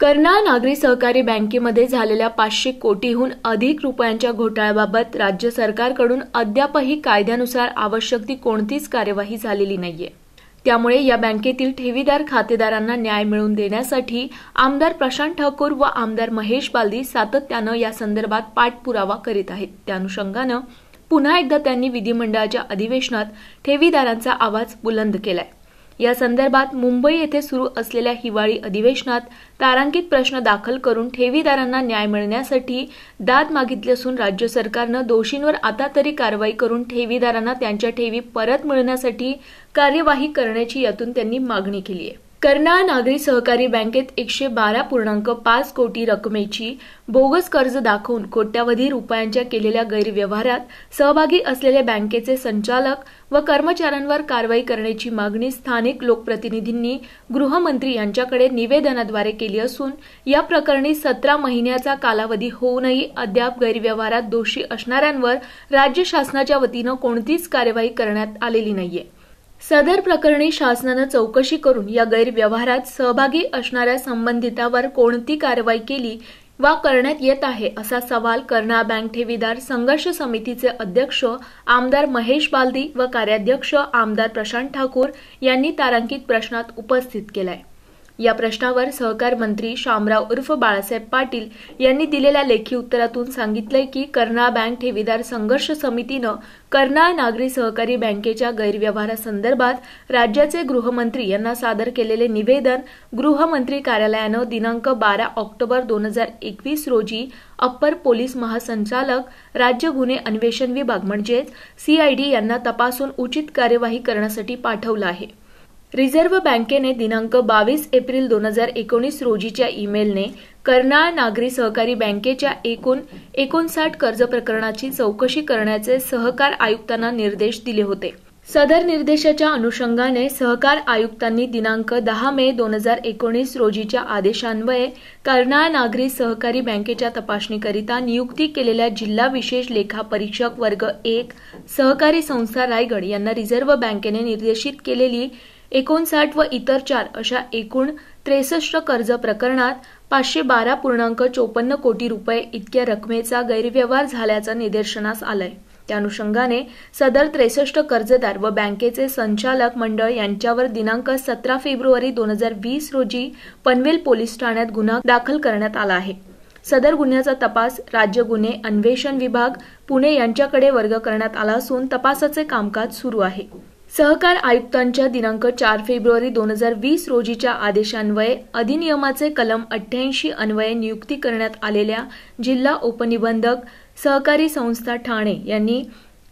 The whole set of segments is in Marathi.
कर्नाळ नागरी सहकारी बँकेमध्ये झालेल्या पाचशे कोटीहून अधिक रुपयांच्या घोटाळ्याबाबत राज्य सरकारकडून अद्यापही कायद्यानुसार आवश्यक ती कोणतीच कार्यवाही झालेली नाहीये त्यामुळे या बँकेतील ठेवीदार खातेदारांना न्याय मिळवून देण्यासाठी आमदार प्रशांत ठाकूर व आमदार महेश बालदी सातत्यानं या संदर्भात पाठपुरावा करीत आहेत त्या अनुषंगानं पुन्हा एकदा त्यांनी विधिमंडळाच्या अधिवेशनात ठेवीदारांचा आवाज बुलंद केलाय या संदर्भात मुंबई येथे सुरू असलेल्या हिवाळी अधिवेशनात तारांकित प्रश्न दाखल करून ठेवीदारांना न्याय मिळण्यासाठी दाद मागितली असून राज्य सरकारनं दोषींवर आता तरी कारवाई करून ठेवीदारांना त्यांच्या ठेवी परत मिळण्यासाठी कार्यवाही करण्याची यातून त्यांनी मागणी केली आहे कर्नाळ नागरी सहकारी बँकेत एकशे बारा पूर्णांक पाच कोटी रकमेची बोगस कर्ज दाखवून कोट्यावधी रुपयांच्या केलेल्या गैरव्यवहारात सहभागी असलेले बँकेचे संचालक व कर्मचाऱ्यांवर कारवाई करण्याची मागणी स्थानिक लोकप्रतिनिधींनी गृहमंत्री यांच्याकडे निवेदनाद्वारे केली असून या प्रकरणी सतरा महिन्याचा कालावधी होऊनही अद्याप गैरव्यवहारात दोषी असणाऱ्यांवर राज्य शासनाच्या वतीनं कोणतीच कारवाई करण्यात आलेली नाहीये सदर प्रकरणी शासनानं चौकशी करून या गैरव्यवहारात सहभागी असणाऱ्या संबंधितावर कोणती कारवाई केली वा करण्यात येत आहे असा सवाल कर्ना बँक ठेवीदार संघर्ष समितीचे अध्यक्ष आमदार महेश बालदी व कार्याध्यक्ष आमदार प्रशांत ठाकूर यांनी तारांकित प्रश्नात उपस्थित केलाय या प्रश्नावर सहकार मंत्री शामराव उर्फ बाळासाहेब पाटील यांनी दिलेल्या लेखी उत्तरातून सांगितलंय की कर्ना बँक ठेवीदार संघर्ष समितीनं कर्नाळ नागरी सहकारी बँकेच्या गैरव्यवहारासंदर्भात राज्याचे गृहमंत्री यांना सादर केलेले निवेदन गृहमंत्री कार्यालयानं दिनांक बारा ऑक्टोबर दोन हजार एकवीस रोजी अप्पर पोलीस महासंचालक राज्य गुन्हे अन्वेषण विभाग म्हणजेच सीआयडी यांना तपासून उचित कार्यवाही करण्यासाठी पाठवलं आहे रिझर्व्ह बँकेने दिनांक बावीस एप्रिल दोन हजार एकोणीस रोजीच्या ईमेलने कर्नाळ नागरी सहकारी बँकेच्या एकूण एकोणसाठ कर्ज प्रकरणाची चौकशी करण्याचे सहकार आयुक्तांना निर्देश दिले होते सदर निर्देशाच्या अनुषंगाने सहकार आयुक्तांनी दिनांक दहा मे दोन हजार एकोणीस रोजीच्या आदेशान्वये कर्नाळ नागरी सहकारी बँकेच्या तपासणीकरिता नियुक्ती केलेल्या जिल्हा विशेष लेखा परीक्षक वर्ग एक सहकारी संस्था रायगड यांना रिझर्व्ह बँकेने निर्देशित केलेली एकोणसाठ व इतर चार अशा एकूण त्रेसष्ट कर्ज प्रकरणात पाचशे बारा पूर्णांक चोपन्न कोटी रुपये इतक्या रकमेचा गैरव्यवहार झाल्याचं निदर्शनास आलंय त्या अनुषंगाने सदर त्रेसष्ट कर्जदार व बँकेचे संचालक मंडळ यांच्यावर दिनांक सतरा फेब्रुवारी दोन हजार वीस रोजी पनवेल पोलीस ठाण्यात गुन्हा दाखल करण्यात आला आहे सदर गुन्ह्याचा तपास राज्य गुन्हे अन्वेषण विभाग पुणे यांच्याकडे वर्ग करण्यात आला असून तपासाचे कामकाज सुरू आहे सहकार आयुक्तांच्या दिनांक चार फेब्रुवारी दोन हजार वीस रोजीच्या आदेशान्वये अधिनियमाचे कलम अठ्ठ्याऐंशी अन्वये नियुक्ती करण्यात आलेल्या जिल्हा उपनिबंधक सहकारी संस्था ठाणे यांनी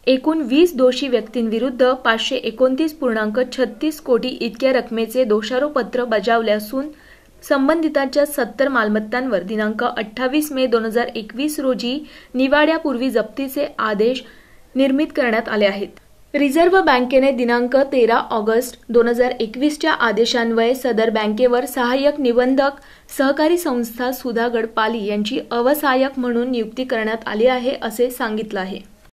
एकूण वीस दोषी व्यक्तींविरुद्ध पाचशे एकोणतीस पूर्णांक छत्तीस कोटी इतक्या रकमेचे दोषारोपत्र बजावले असून संबंधितांच्या सत्तर मालमत्तांवर दिनांक अठ्ठावीस मे दोन हजार एकवीस रोजी निवाड्यापूर्वी जप्तीचे आदेश निर्मित करण्यात आले आहेत रिझर्व्ह बँकेने दिनांक तेरा ऑगस्ट दोन हजार एकवीसच्या आदेशान्वये सदर बँकेवर सहाय्यक निबंधक सहकारी संस्था सुधागड पाली यांची अवसायक म्हणून नियुक्ती करण्यात आली आहे असे सांगितलं आहे